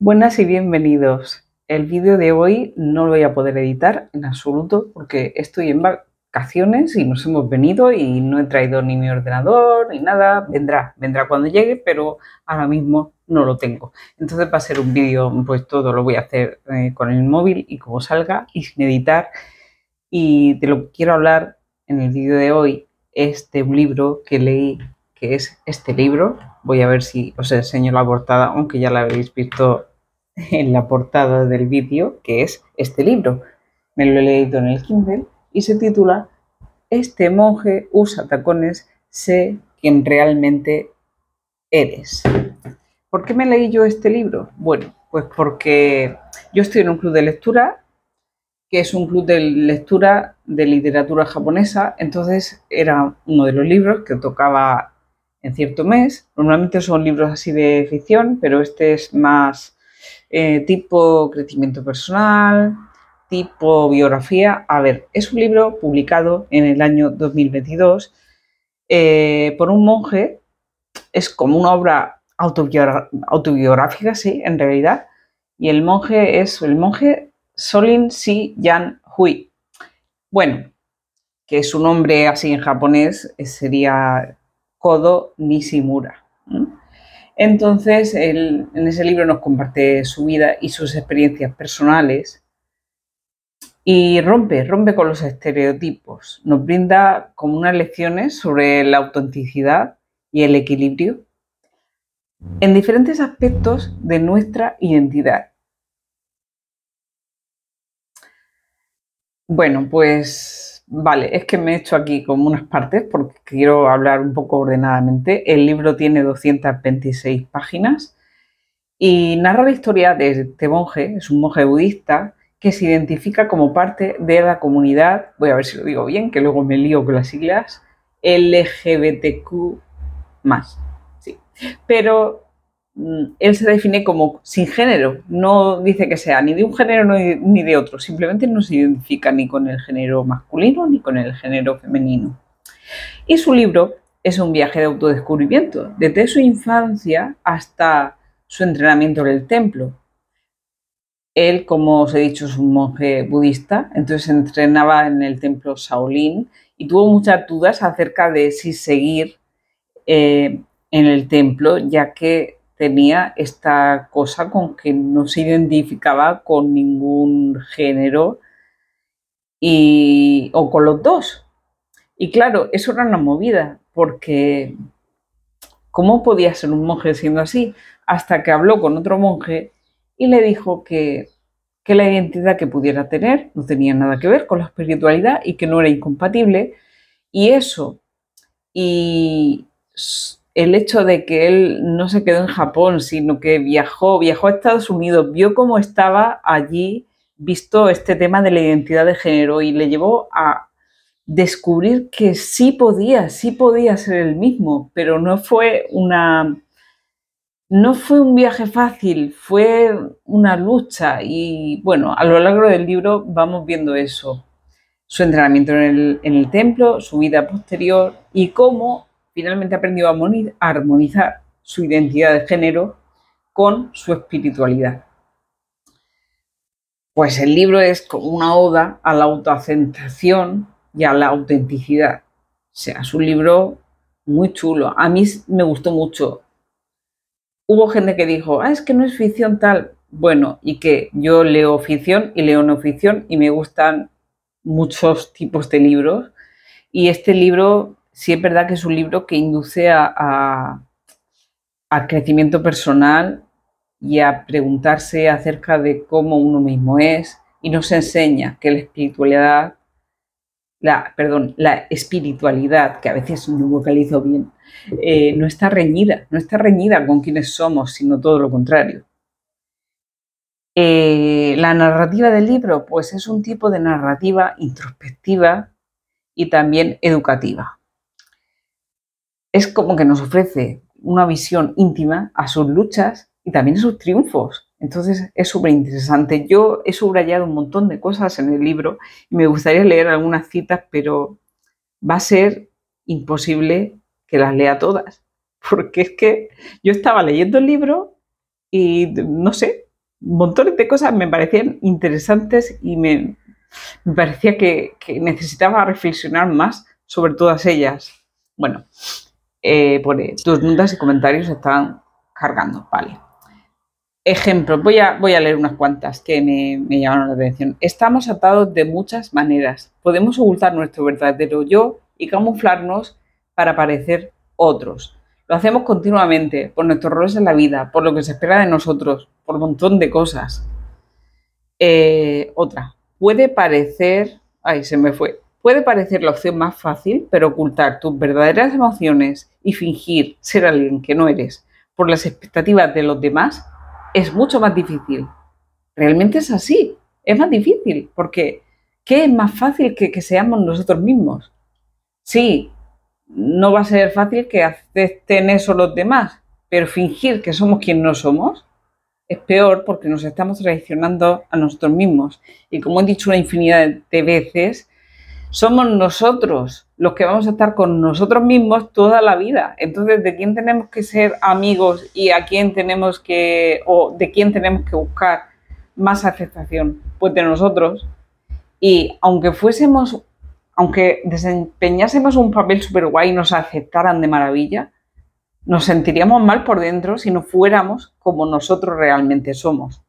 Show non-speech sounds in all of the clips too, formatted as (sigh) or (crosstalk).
Buenas y bienvenidos. El vídeo de hoy no lo voy a poder editar en absoluto porque estoy en vacaciones y nos hemos venido y no he traído ni mi ordenador ni nada. Vendrá, vendrá cuando llegue, pero ahora mismo no lo tengo. Entonces va a ser un vídeo, pues todo lo voy a hacer eh, con el móvil y como salga y sin editar. Y de lo que quiero hablar en el vídeo de hoy es de un libro que leí, que es este libro. Voy a ver si os enseño la portada, aunque ya la habéis visto en la portada del vídeo, que es este libro. Me lo he leído en el Kindle y se titula Este monje usa tacones, sé quién realmente eres. ¿Por qué me leí yo este libro? Bueno, pues porque yo estoy en un club de lectura, que es un club de lectura de literatura japonesa, entonces era uno de los libros que tocaba en cierto mes. Normalmente son libros así de ficción, pero este es más eh, tipo crecimiento personal, tipo biografía. A ver, es un libro publicado en el año 2022 eh, por un monje. Es como una obra autobiográfica, sí, en realidad. Y el monje es el monje Solin Si Yan Hui. Bueno, que su nombre así en japonés sería Kodo Nishimura. ¿Mm? Entonces, en ese libro nos comparte su vida y sus experiencias personales y rompe, rompe con los estereotipos. Nos brinda como unas lecciones sobre la autenticidad y el equilibrio en diferentes aspectos de nuestra identidad. Bueno, pues Vale, es que me he hecho aquí como unas partes porque quiero hablar un poco ordenadamente. El libro tiene 226 páginas y narra la historia de este monje, es un monje budista que se identifica como parte de la comunidad, voy a ver si lo digo bien, que luego me lío con las siglas, LGBTQ más. Sí. Pero Mm, él se define como sin género, no dice que sea ni de un género ni de otro, simplemente no se identifica ni con el género masculino ni con el género femenino. Y su libro es un viaje de autodescubrimiento, desde su infancia hasta su entrenamiento en el templo. Él, como os he dicho, es un monje budista, entonces entrenaba en el templo Shaolin y tuvo muchas dudas acerca de si seguir eh, en el templo, ya que tenía esta cosa con que no se identificaba con ningún género y, o con los dos. Y claro, eso era una movida, porque ¿cómo podía ser un monje siendo así? Hasta que habló con otro monje y le dijo que, que la identidad que pudiera tener no tenía nada que ver con la espiritualidad y que no era incompatible. Y eso, y el hecho de que él no se quedó en Japón, sino que viajó, viajó a Estados Unidos, vio cómo estaba allí visto este tema de la identidad de género y le llevó a descubrir que sí podía, sí podía ser el mismo, pero no fue una no fue un viaje fácil, fue una lucha y bueno, a lo largo del libro vamos viendo eso, su entrenamiento en el, en el templo, su vida posterior y cómo finalmente aprendió a armonizar su identidad de género con su espiritualidad. Pues el libro es como una oda a la autoacentación y a la autenticidad. O sea, es un libro muy chulo. A mí me gustó mucho. Hubo gente que dijo, ah, es que no es ficción tal. Bueno, y que yo leo ficción y leo no ficción y me gustan muchos tipos de libros. Y este libro si es verdad que es un libro que induce a, crecimiento personal y a preguntarse acerca de cómo uno mismo es y nos enseña que la espiritualidad, la, perdón, la espiritualidad, que a veces no vocalizo bien, eh, no está reñida, no está reñida con quienes somos, sino todo lo contrario. Eh, la narrativa del libro, pues es un tipo de narrativa introspectiva y también educativa es como que nos ofrece una visión íntima a sus luchas y también a sus triunfos. Entonces es súper interesante. Yo he subrayado un montón de cosas en el libro y me gustaría leer algunas citas, pero va a ser imposible que las lea todas, (laughs) porque es que yo estaba leyendo el libro y no sé, montones de cosas me parecían interesantes y me, parecía que, que necesitaba reflexionar más sobre todas ellas. Bueno, eh, por tus dudas y comentarios están cargando, vale. Ejemplo, voy a, voy a leer unas cuantas que me, me llamaron la atención. Estamos atados de muchas maneras. Podemos ocultar nuestro verdadero yo y camuflarnos para parecer otros. Lo hacemos continuamente por nuestros roles en la vida, por lo que se espera de nosotros, por un montón de cosas. Eh, otra, puede parecer, ay, se me fue, Puede parecer la opción más fácil, pero ocultar tus verdaderas emociones y fingir ser alguien que no eres por las expectativas de los demás es mucho más difícil. Realmente es así, es más difícil, porque ¿qué es más fácil que que seamos nosotros mismos? Sí, no va a ser fácil que acepten eso los demás, pero fingir que somos quien no somos es peor porque nos estamos traicionando a nosotros mismos. Y como he dicho una infinidad de veces, somos nosotros los que vamos a estar con nosotros mismos toda la vida. Entonces, ¿de quién tenemos que ser amigos y a quién tenemos que, o de quién tenemos que buscar más aceptación? Pues de nosotros. Y aunque fuésemos, aunque desempeñásemos un papel súper guay y nos aceptaran de maravilla, nos sentiríamos mal por dentro si no fuéramos como nosotros realmente somos.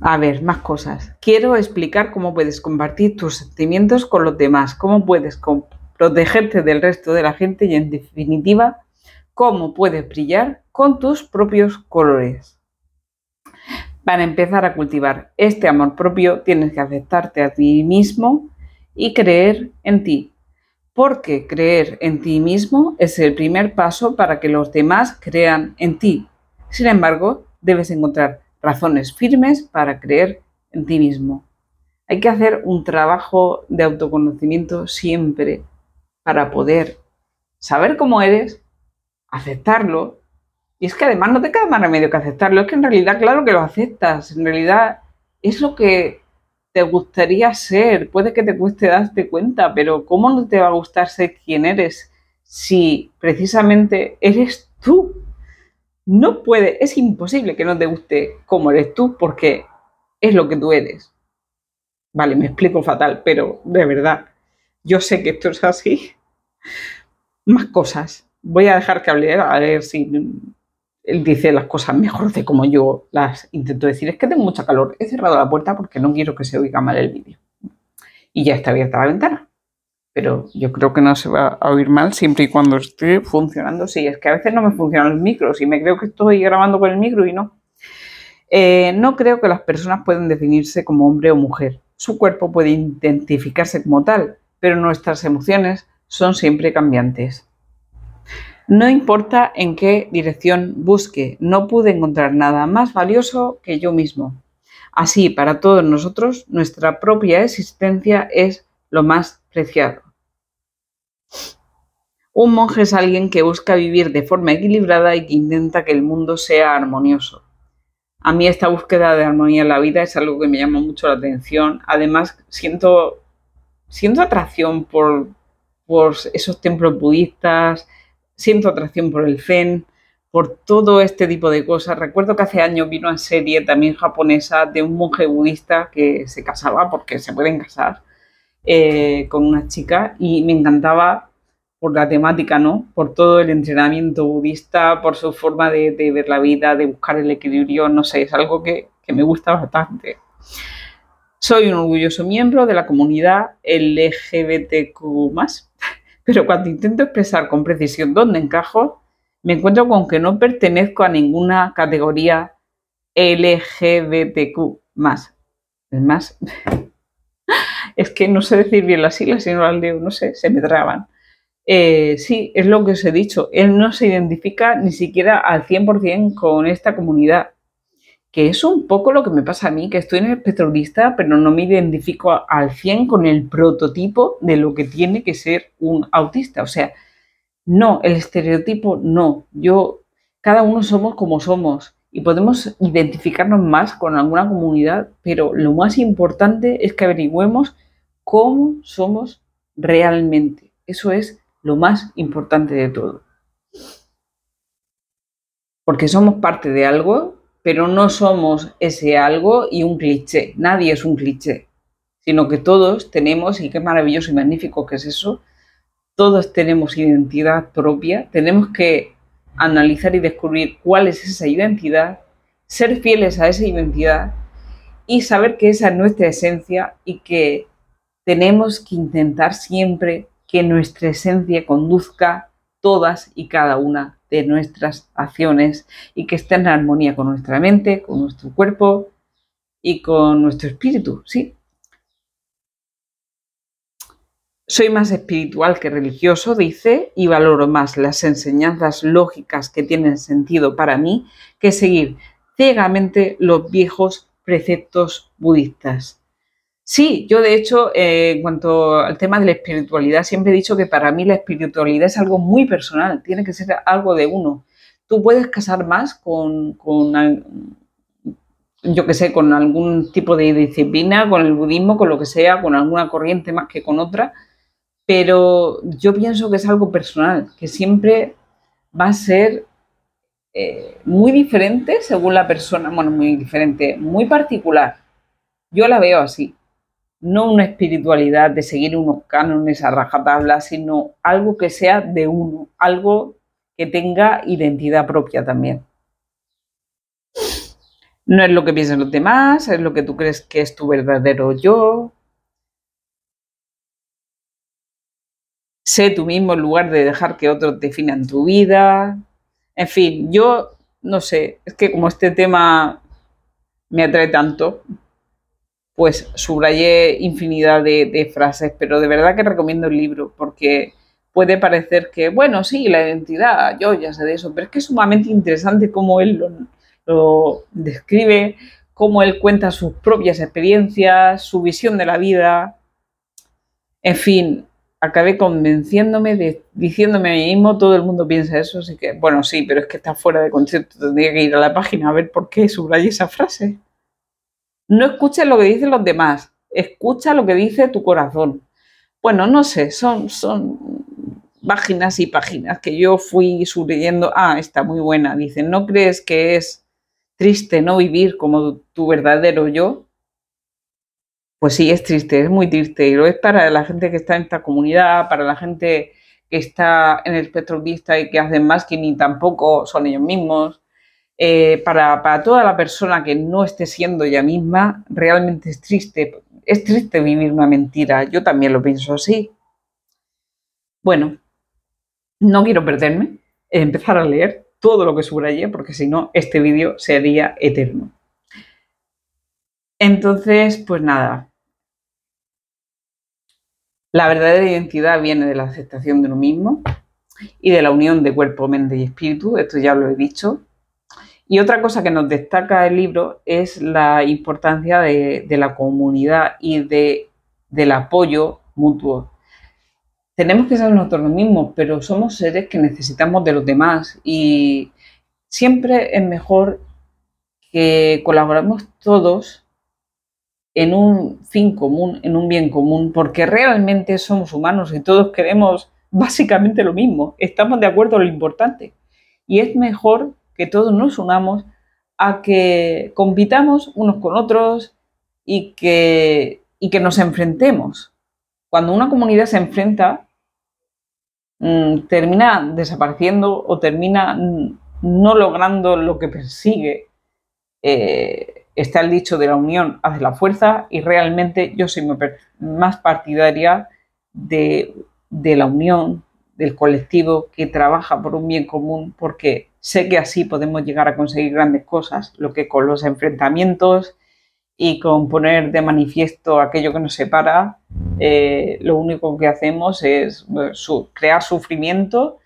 A ver, más cosas. Quiero explicar cómo puedes compartir tus sentimientos con los demás, cómo puedes protegerte del resto de la gente y en definitiva, cómo puedes brillar con tus propios colores. Para empezar a cultivar este amor propio, tienes que aceptarte a ti mismo y creer en ti. Porque creer en ti mismo es el primer paso para que los demás crean en ti. Sin embargo, debes encontrar razones firmes para creer en ti mismo. Hay que hacer un trabajo de autoconocimiento siempre para poder saber cómo eres, aceptarlo. Y es que además no te queda más remedio que aceptarlo. Es que en realidad, claro que lo aceptas. En realidad es lo que te gustaría ser. Puede que te cueste darte cuenta, pero ¿cómo no te va a gustar ser quien eres si precisamente eres tú? no puede, es imposible que no te guste cómo eres tú porque es lo que tú eres. Vale, me explico fatal, pero de verdad, yo sé que esto es así. Más cosas. Voy a dejar que hable, a ver si él dice las cosas mejor de como yo las intento decir. Es que tengo mucha calor. He cerrado la puerta porque no quiero que se oiga mal el vídeo. Y ya está abierta la ventana pero yo creo que no se va a oír mal siempre y cuando esté funcionando. Sí, es que a veces no me funcionan los micros y me creo que estoy grabando con el micro y no. Eh, no creo que las personas puedan definirse como hombre o mujer. Su cuerpo puede identificarse como tal, pero nuestras emociones son siempre cambiantes. No importa en qué dirección busque, no pude encontrar nada más valioso que yo mismo. Así, para todos nosotros, nuestra propia existencia es lo más preciado. Un monje es alguien que busca vivir de forma equilibrada y que intenta que el mundo sea armonioso. A mí esta búsqueda de armonía en la vida es algo que me llama mucho la atención. Además, siento, siento atracción por, por esos templos budistas, siento atracción por el zen, por todo este tipo de cosas. Recuerdo que hace años vino una serie también japonesa de un monje budista que se casaba, porque se pueden casar, eh, con una chica y me encantaba por la temática, ¿no? Por todo el entrenamiento budista, por su forma de, ver la vida, de buscar el equilibrio, no sé, es algo que, que me gusta bastante. Soy un orgulloso miembro de la comunidad LGBTQ, (laughs) pero cuando intento expresar con precisión dónde encajo, me encuentro con que no pertenezco a ninguna categoría LGBTQ. Es más, (laughs) que no sé decir bien las siglas, sino las no sé, se me traban. Eh, sí, es lo que os he dicho, él no se identifica ni siquiera al 100% con esta comunidad, que es un poco lo que me pasa a mí, que estoy en el petrolista, pero no me identifico al 100% con el prototipo de lo que tiene que ser un autista. O sea, no, el estereotipo no. Yo, cada uno somos como somos y podemos identificarnos más con alguna comunidad, pero lo más importante es que averigüemos cómo somos realmente. Eso es lo más importante de todo. Porque somos parte de algo, pero no somos ese algo y un cliché. Nadie es un cliché, sino que todos tenemos, y qué maravilloso y magnífico que es eso, todos tenemos identidad propia, tenemos que analizar y descubrir cuál es esa identidad, ser fieles a esa identidad y saber que esa es nuestra esencia y que tenemos que intentar siempre que nuestra esencia conduzca todas y cada una de nuestras acciones y que esté en armonía con nuestra mente, con nuestro cuerpo y con nuestro espíritu, ¿sí? Soy más espiritual que religioso, dice, y valoro más las enseñanzas lógicas que tienen sentido para mí que seguir ciegamente los viejos preceptos budistas. Sí, yo de hecho, eh, en cuanto al tema de la espiritualidad, siempre he dicho que para mí la espiritualidad es algo muy personal, tiene que ser algo de uno. Tú puedes casar más con, yo qué sé, con algún tipo de disciplina, con el budismo, con lo que sea, con alguna corriente más que con otra, pero yo pienso que es algo personal, que siempre va a ser eh, muy diferente según la persona, bueno, muy diferente, muy particular. Yo la veo así no una espiritualidad de seguir unos cánones a rajatabla, sino algo que sea de uno, algo que tenga identidad propia también. No es lo que piensan los demás, es lo que tú crees que es tu verdadero yo. Sé tú mismo en lugar de dejar que otros definan tu vida. En fin, yo no sé, es que como este tema me atrae tanto, pues subrayé infinidad de, frases, pero de verdad que recomiendo el libro porque puede parecer que, bueno, sí, la identidad, yo ya sé de eso, pero es que es sumamente interesante cómo él lo, describe, cómo él cuenta sus propias experiencias, su visión de la vida. En fin, acabé convenciéndome, diciéndome a mí mismo, todo el mundo piensa eso, así que, bueno, sí, pero es que está fuera de concepto, tendría que ir a la página a ver por qué subrayé esa frase. No escuches lo que dicen los demás, escucha lo que dice tu corazón. Bueno, no sé, son, son páginas y páginas que yo fui subiendo. Ah, está muy buena. Dicen, ¿no crees que es triste no vivir como tu verdadero yo? Pues sí, es triste, es muy triste. Y lo es para la gente que está en esta comunidad, para la gente que está en el espectro y que hacen más que ni tampoco son ellos mismos, eh, para, toda la persona que no esté siendo ella misma, realmente es triste. Es triste vivir una mentira. Yo también lo pienso así. Bueno, no quiero perderme, empezar a leer todo lo que subrayé, porque si no, este vídeo sería eterno. Entonces, pues nada. La verdadera identidad viene de la aceptación de uno mismo y de la unión de cuerpo, mente y espíritu. Esto ya lo he dicho. Y otra cosa que nos destaca el libro es la importancia de, la comunidad y de, del apoyo mutuo. Tenemos que ser nosotros mismos, pero somos seres que necesitamos de los demás y siempre es mejor que colaboremos todos en un fin común, en un bien común, porque realmente somos humanos y todos queremos básicamente lo mismo, estamos de acuerdo en lo importante. Y es mejor que todos nos unamos, a que compitamos unos con otros y que, que nos enfrentemos. Cuando una comunidad se enfrenta, mm, termina desapareciendo o termina no logrando lo que persigue. Eh, está el dicho de la unión hace la fuerza y realmente yo soy más partidaria de, de la unión, del colectivo que trabaja por un bien común, porque Sé que así podemos llegar a conseguir grandes cosas, lo que con los enfrentamientos y con poner de manifiesto aquello que nos separa, eh, lo único que hacemos es eh, crear sufrimiento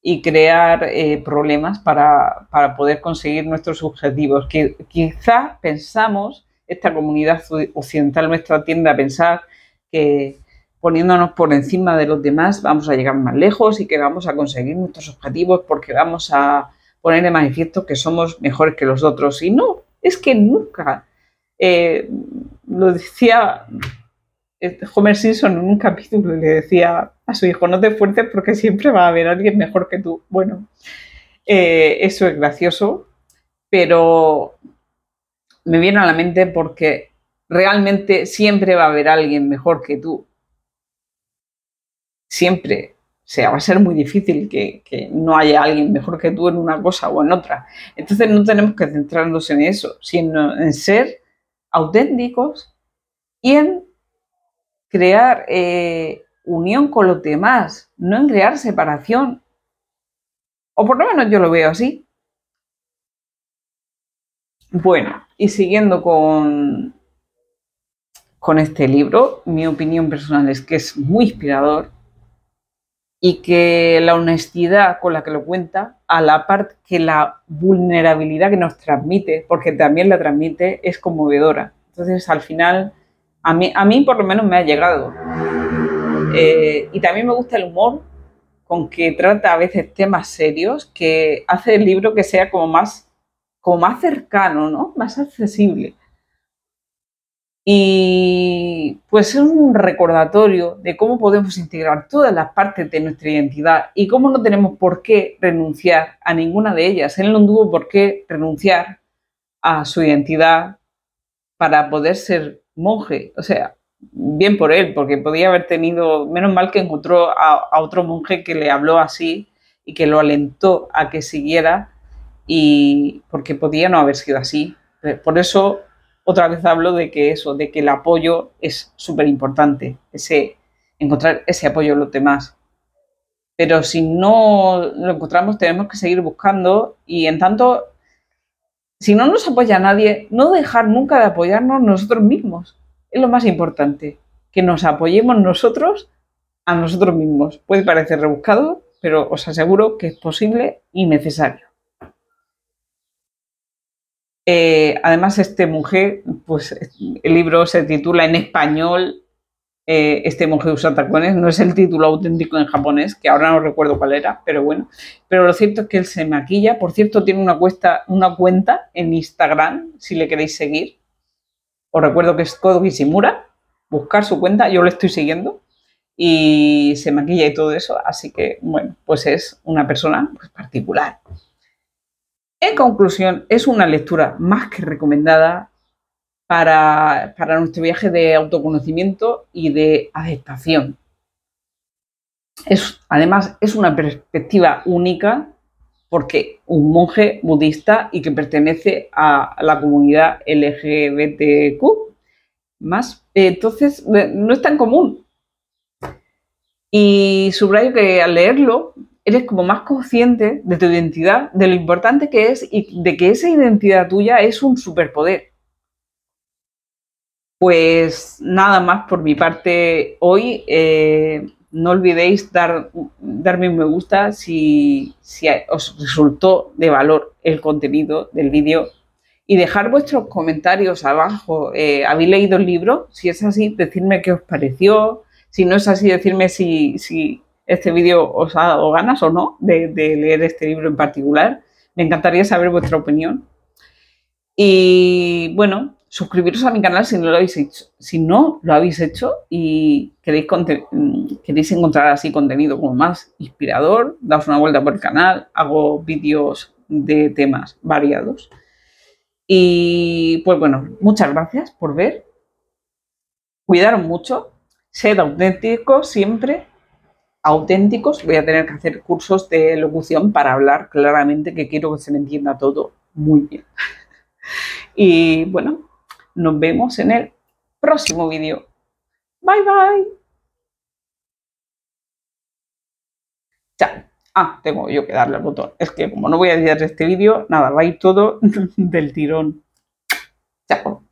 y crear eh, problemas para, poder conseguir nuestros objetivos. Que quizás pensamos, esta comunidad occidental nuestra tiende a pensar que poniéndonos por encima de los demás, vamos a llegar más lejos y que vamos a conseguir nuestros objetivos porque vamos a poner en manifiesto que somos mejores que los otros. Y no, es que nunca, eh, lo decía eh, Homer Simpson en un capítulo, le decía a su hijo, no te esfuerces porque siempre va a haber alguien mejor que tú. Bueno, eh, eso es gracioso, pero me viene a la mente porque realmente siempre va a haber alguien mejor que tú siempre. O sea, va a ser muy difícil que, no haya alguien mejor que tú en una cosa o en otra. Entonces no tenemos que centrarnos en eso, sino en ser auténticos y en crear eh, unión con los demás, no en crear separación. O por lo menos yo lo veo así. Bueno, y siguiendo con, con este libro, mi opinión personal es que es muy inspirador y que la honestidad con la que lo cuenta, a la par que la vulnerabilidad que nos transmite, porque también la transmite, es conmovedora. Entonces, al final, a mí, a mí por lo menos me ha llegado. Eh, y también me gusta el humor con que trata a veces temas serios, que hace el libro que sea como más, como más cercano, ¿no? más accesible y pues es un recordatorio de cómo podemos integrar todas las partes de nuestra identidad y cómo no tenemos por qué renunciar a ninguna de ellas. Él no tuvo por qué renunciar a su identidad para poder ser monje. O sea, bien por él, porque podía haber tenido, menos mal que encontró a, otro monje que le habló así y que lo alentó a que siguiera, y porque podía no haber sido así. Por eso otra vez hablo de que eso, de que el apoyo es súper importante, ese, encontrar ese apoyo en los demás. Pero si no lo encontramos, tenemos que seguir buscando y en tanto, si no nos apoya nadie, no dejar nunca de apoyarnos nosotros mismos. Es lo más importante, que nos apoyemos nosotros a nosotros mismos. Puede parecer rebuscado, pero os aseguro que es posible y necesario. Eh, además, este mujer, pues el libro se titula en español eh, Este mujer usa tacones, no es el título auténtico en japonés, que ahora no recuerdo cuál era, pero bueno. Pero lo cierto es que él se maquilla, por cierto, tiene una, una cuenta en Instagram, si le queréis seguir. Os recuerdo que es Kodo Shimura, buscar su cuenta, yo le estoy siguiendo y se maquilla y todo eso, así que bueno, pues es una persona pues, particular. En conclusión, es una lectura más que recomendada para, nuestro viaje de autoconocimiento y de aceptación. además, es una perspectiva única porque un monje budista y que pertenece a la comunidad LGBTQ, más, entonces no es tan común. Y subrayo que al leerlo eres como más consciente de tu identidad, de lo importante que es y de que esa identidad tuya es un superpoder. Pues nada más por mi parte hoy. Eh, no olvidéis dar, darme un me gusta si, os resultó de valor el contenido del vídeo y dejar vuestros comentarios abajo. Eh, ¿Habéis leído el libro? Si es así, decirme qué os pareció. Si no es así, decirme si, si este vídeo os ha dado ganas o no de, leer este libro en particular. Me encantaría saber vuestra opinión. Y bueno, suscribiros a mi canal si no lo habéis hecho, si no lo habéis hecho y queréis, mm, queréis encontrar así contenido como más inspirador, daos una vuelta por el canal, hago vídeos de temas variados. Y pues bueno, muchas gracias por ver. Cuidaros mucho, sed auténtico siempre auténticos, voy a tener que hacer cursos de locución para hablar claramente, que quiero que se me entienda todo muy bien. (laughs) y bueno, nos vemos en el próximo vídeo. Bye bye. Chao. Ah, tengo yo que darle al botón. Es que como no voy a editar este vídeo, nada, va a todo (laughs) del tirón. Chao.